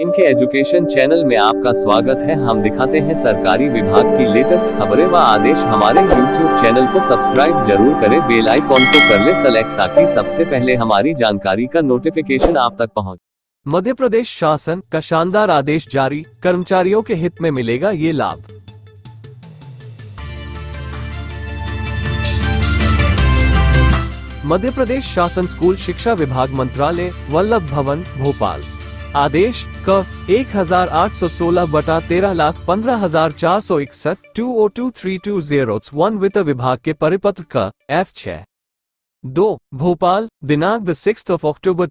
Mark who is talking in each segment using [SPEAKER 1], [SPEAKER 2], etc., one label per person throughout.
[SPEAKER 1] इनके education channel में आपका स्वागत है हम दिखाते हैं सरकारी विभाग की लेटेस्ट खबरें व आदेश हमारे यूट्यूब चैनल को सब्सक्राइब जरूर करें बेल आइकॉन को कर ले सेलेक्ट ताकि सबसे पहले हमारी जानकारी का नोटिफिकेशन आप तक पहुंच मध्य प्रदेश शासन का शानदार आदेश जारी कर्मचारियों के हित में मिलेगा ये लाभ मध्य प्रदेश शासन स्कूल शिक्षा विभाग मंत्रालय वल्लभ भवन भोपाल आदेश क एक हजार आठ सौ सोलह बटा तेरह लाख पंद्रह हजार चार सौ इकसठ two O two three two zero one वित्त विभाग के परिपत्र का एफ छ दो भोपाल दिनांक the six of October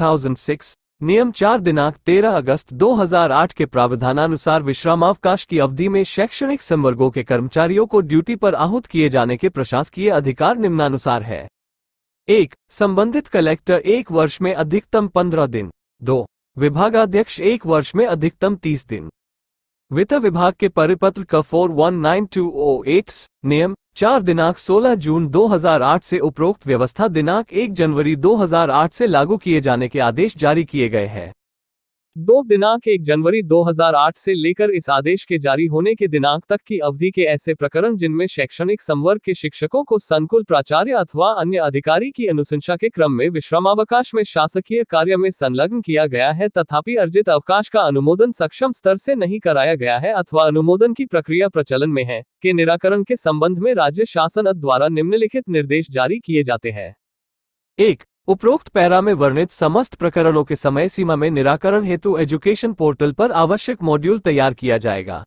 [SPEAKER 1] thousand six नियम चार दिनांक तेरह अगस्त दो हजार आठ के प्रावधानानुसार विश्रामावकाश की अवधि में शैक्षणिक संवर्गों के कर्मचारियों को ड्यूटी पर आहूत किए जाने के प्रशासकीय अधिकार निम्नानुसार है एक संबंधित कलेक्टर एक वर्ष में अधिकतम पंद्रह दिन दो विभागाध्यक्ष एक वर्ष में अधिकतम तीस दिन वित्त विभाग के परिपत्र का एट नियम चार दिनांक 16 जून 2008 से उपरोक्त व्यवस्था दिनांक 1 जनवरी 2008 से लागू किए जाने के आदेश जारी किए गए हैं दो दिनांक एक जनवरी 2008 से लेकर इस आदेश के जारी होने के दिनांक तक की अवधि के ऐसे प्रकरण जिनमें शैक्षणिक संवर्ग के शिक्षकों को संकुल प्राचार्य अथवा अन्य अधिकारी की अनुशंसा के क्रम में विश्रामावकाश में शासकीय कार्य में संलग्न किया गया है तथापि अर्जित अवकाश का अनुमोदन सक्षम स्तर से नहीं कराया गया है अथवा अनुमोदन की प्रक्रिया प्रचलन में है के निराकरण के संबंध में राज्य शासन द्वारा निम्नलिखित निर्देश जारी किए जाते हैं एक उपरोक्त पैरा में वर्णित समस्त प्रकरणों के समय सीमा में निराकरण हेतु एजुकेशन पोर्टल पर आवश्यक मॉड्यूल तैयार किया जाएगा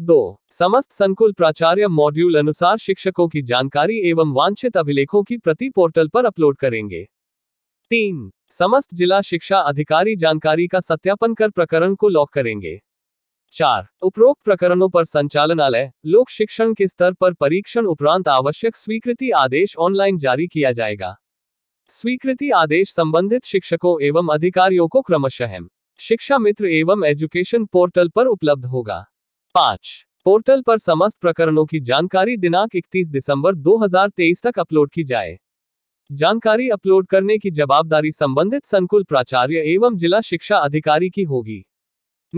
[SPEAKER 1] दो समस्त संकुल प्राचार्य मॉड्यूल अनुसार शिक्षकों की जानकारी एवं वांछित अभिलेखों की प्रति पोर्टल पर अपलोड करेंगे तीन समस्त जिला शिक्षा अधिकारी जानकारी का सत्यापन कर प्रकरण को लॉक करेंगे चार उपरोक्त प्रकरणों पर संचालनालय लोक शिक्षण के स्तर पर परीक्षण उपरांत आवश्यक स्वीकृति आदेश ऑनलाइन जारी किया जाएगा स्वीकृति आदेश संबंधित शिक्षकों एवं अधिकारियों को क्रमशः शिक्षा मित्र एवं एजुकेशन पोर्टल पर उपलब्ध होगा पाँच पोर्टल पर समस्त प्रकरणों की जानकारी दिनांक 31 दिसंबर 2023 तक अपलोड की जाए जानकारी अपलोड करने की जवाबदारी संबंधित संकुल प्राचार्य एवं जिला शिक्षा अधिकारी की होगी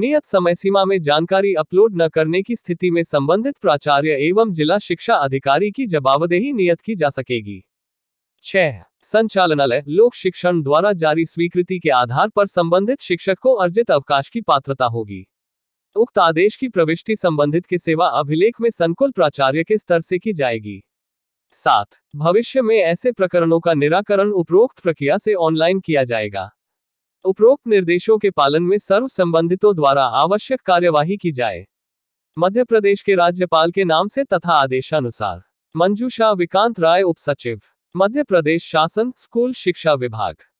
[SPEAKER 1] नियत समय सीमा में जानकारी अपलोड न करने की स्थिति में संबंधित प्राचार्य एवं जिला शिक्षा अधिकारी की जवाबदेही नियत की जा सकेगी छह संचालनालय लोक शिक्षण द्वारा जारी स्वीकृति के आधार पर संबंधित शिक्षक को अर्जित अवकाश की पात्रता होगी उक्त आदेश की प्रविष्टि संबंधित के सेवा अभिलेख में संकुल प्राचार्य के स्तर से की जाएगी सात भविष्य में ऐसे प्रकरणों का निराकरण उपरोक्त प्रक्रिया से ऑनलाइन किया जाएगा उपरोक्त निर्देशों के पालन में सर्व संबंधितों द्वारा आवश्यक कार्यवाही की जाए मध्य प्रदेश के राज्यपाल के नाम से तथा आदेशानुसार मंजूषा विकांत राय उप सचिव मध्य प्रदेश शासन स्कूल शिक्षा विभाग